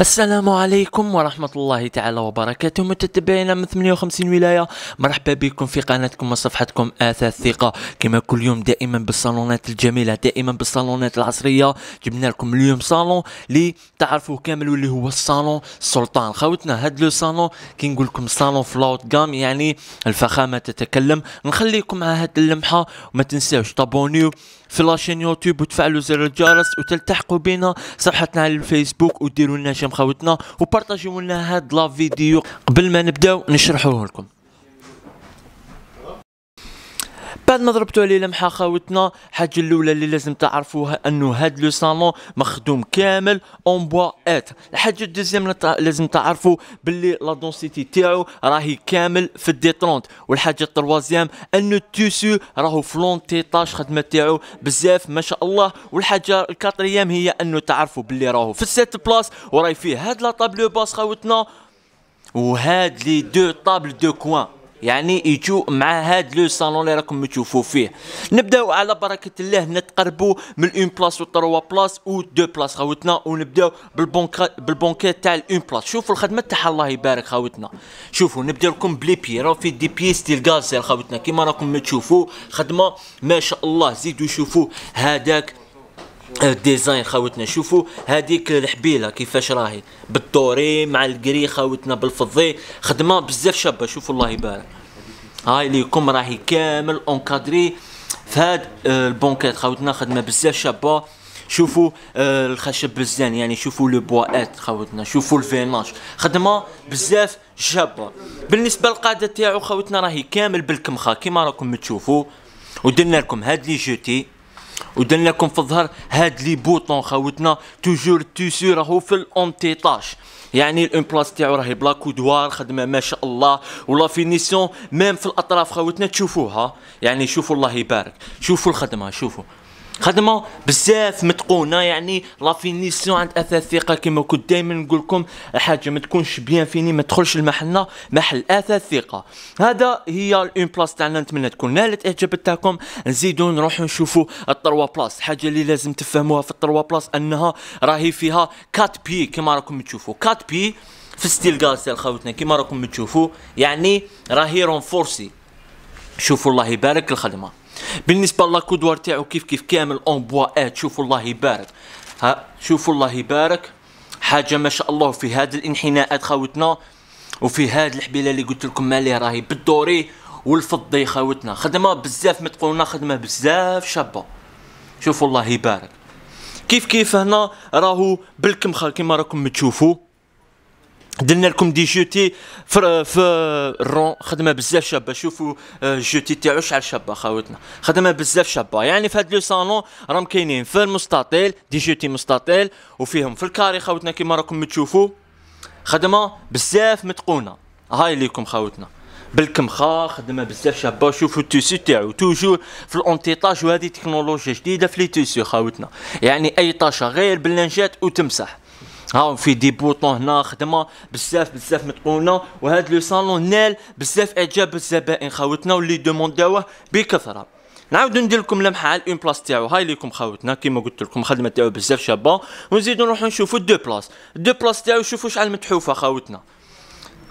السلام عليكم ورحمة الله تعالى وبركاته متتبعينا من 58 ولاية مرحبا بكم في قناتكم وصفحتكم آثاث ثقة كما كل يوم دائما بالصالونات الجميلة دائما بالصالونات العصرية جبنا لكم اليوم صالون لي تعرفوه كامل واللي هو الصالون السلطان خوتنا هاد لو صالون كي نقول لكم صالون فلوت جام يعني الفخامة تتكلم نخليكم مع هاد اللمحة وما تنساوش تابونيو في لاشين يوتيوب وتفعلوا زر الجرس وتلتحقوا بنا صفحتنا على الفيسبوك وديروا لنا خاوتنا وبارطاجيو لنا هاد لا فيديو قبل ما نبداو نشرحوه لكم بعد ما ضربتو عليه لمحه خاوتنا الحاجه الاولى اللي لازم تعرفوها انه هاد لو صالون مخدوم كامل اون بوا ات الحاجه الدوزيام لازم تعرفوا باللي لا دونسيتي تاعو راهي كامل في الدي 30 والحاجه التروازيام انه التيسو راهو فلون طاش خدمه تاعو بزاف ما شاء الله والحاجه الكاتريام هي انه تعرفوا باللي راهو في السيت بلاس وراي فيه هاد لا طابلو باس خاوتنا وهاد لي دو طابل دو كوان يعني يجوا مع هاد لو صالون اللي راكم تشوفوا فيه نبداو على بركه الله نتقربوا من اون بلاص و تروا بلاص و دو بلاص خاوتنا ونبداو بالبونكات بالبونكات تاع الاون بلاص شوفوا الخدمه تاعها الله يبارك خاوتنا شوفوا نبدا لكم بلي بي راه في دي بي ستيل غازير خاوتنا كيما راكم تشوفوا خدمه ما شاء الله زيدوا شوفوا هذاك الديزاين خاوتنا شوفوا هذيك الحبيله كيفاش راهي بالدوري مع الكري خاوتنا بالفضي خدمه بزاف شابه شوفوا الله يبارك هاي ليكم راهي كامل اونكادري في هاد البونكات خاوتنا خدمه بزاف شابه شوفوا آه، الخشب بزاف يعني شوفوا لو ات خاوتنا شوفوا الفيناج خدمه بزاف شابه بالنسبه للقاده تاعو خاوتنا راهي كامل بالكمخه كيما راكم تشوفوا ودرنا لكم هاد لي جوتي ودرنا لكم في الظهر هاد لي بوطون خاوتنا توجور التيسي راهو في الانتيطاش يعني الامبلاس تاعو راهي بلاك ودوار خدمه ما شاء الله ولا فينيسيون ميم في الاطراف خاوتنا تشوفوها يعني شوفوا الله يبارك شوفوا الخدمه شوفوا خدمه بزاف متقونه يعني لا فينيسيون عند اثاث ثقه كما كنت دائما نقول لكم حاجه ما تكونش بيان فيني ما تدخلش لمحلنا محل اثاث ثقه هذا هي الاون بلاص تاعنا نتمنى تكون نالت اعجاب تاعكم نزيدو نروحو نشوفو التروا بلاص الحاجه اللي لازم تفهموها في التروا بلاص انها راهي فيها 4 بي كما راكم تشوفوا 4 بي في ستيل غازيل خاوتنا كما راكم تشوفوا يعني راهي رونفورسي شوفوا الله يبارك الخدمه بالنسبه لاكودوار تاعو كيف كيف كامل اون بواات شوفوا الله يبارك ها شوفوا الله يبارك حاجه ما شاء الله في هذه الانحناءات خاوتنا وفي هذه الحبيله اللي قلت لكم مالي راهي بالدوري والفضي خاوتنا خدمه بزاف ما تقولنا خدمه بزاف شابه شوفوا الله يبارك كيف كيف هنا راهو بالكمخه كيما راكم تشوفوا درنا لكم دي جوتي في الرون خدمه بزاف شابه شوفوا الجوتي آه، تاعو شحال شابه خاوتنا خدمه بزاف شابه يعني في هذا لو صالون راهم كاينين في المستطيل دي جوتي مستطيل وفيهم في الكاري خاوتنا كيما راكم تشوفوا خدمه بزاف متقونه هاي ليكم خاوتنا بالكمخه خدمه بزاف شابه شوفوا التيسو تاعو توجور في الاونتيطاج وهذه تكنولوجيا جديده في لي تيسو خاوتنا يعني اي طاشه غير باللنجات وتمسح هاو في دي بوطون هنا خدمه بزاف بزاف متقونه وهذا لو صالون نال بزاف اعجاب الزبائن خاوتنا واللي دومونداوه بكثره نعاود ندير لكم لمحه على اون بلاص تاعو هاي ليكم خاوتنا كيما قلت لكم الخدمه تاعو بزاف شابه ونزيدو نروحو نشوفو دو بلاص دو بلاص تاعو شوفو شحال متحوفه خاوتنا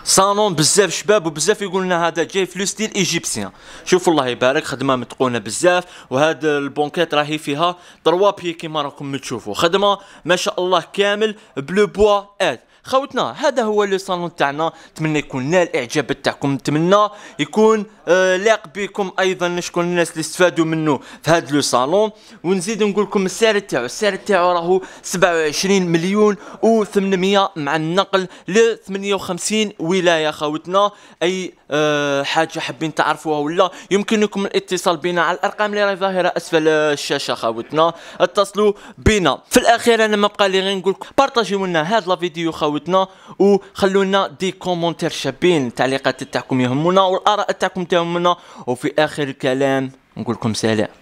صانون بزاف شباب وبزاف يقول لنا هذا جاي فلوس ستيل ايجيبسيان شوف الله يبارك خدمه متقونه بزاف وهاد البونكات راهي فيها 3 بي كيما راكم تشوفوا خدمه ما شاء الله كامل بلو بوا اد خوتنا هذا هو لو صالون تاعنا نتمنى يكون نال اعجاب تاعكم نتمنى يكون آه لاق بكم ايضا شكون الناس اللي استفادوا منه في هذا لو صالون ونزيد نقول لكم السعر تاعو السعر تاعو راهو 27 مليون و800 مع النقل ل 58 ولايه خوتنا اي آه حاجه حابين تعرفوها ولا يمكنكم الاتصال بنا على الارقام اللي راهي ظاهره اسفل الشاشه خوتنا اتصلوا بنا في الاخير انا ما بقى لي غير نقول لكم بارطاجيو لنا هذا الفيديو خوتنا وخلوا لنا دي كومونتير شابين التعليقات تاعكم يهمونا والاراء تاعكم تهمنا وفي اخر الكلام نقول لكم سلام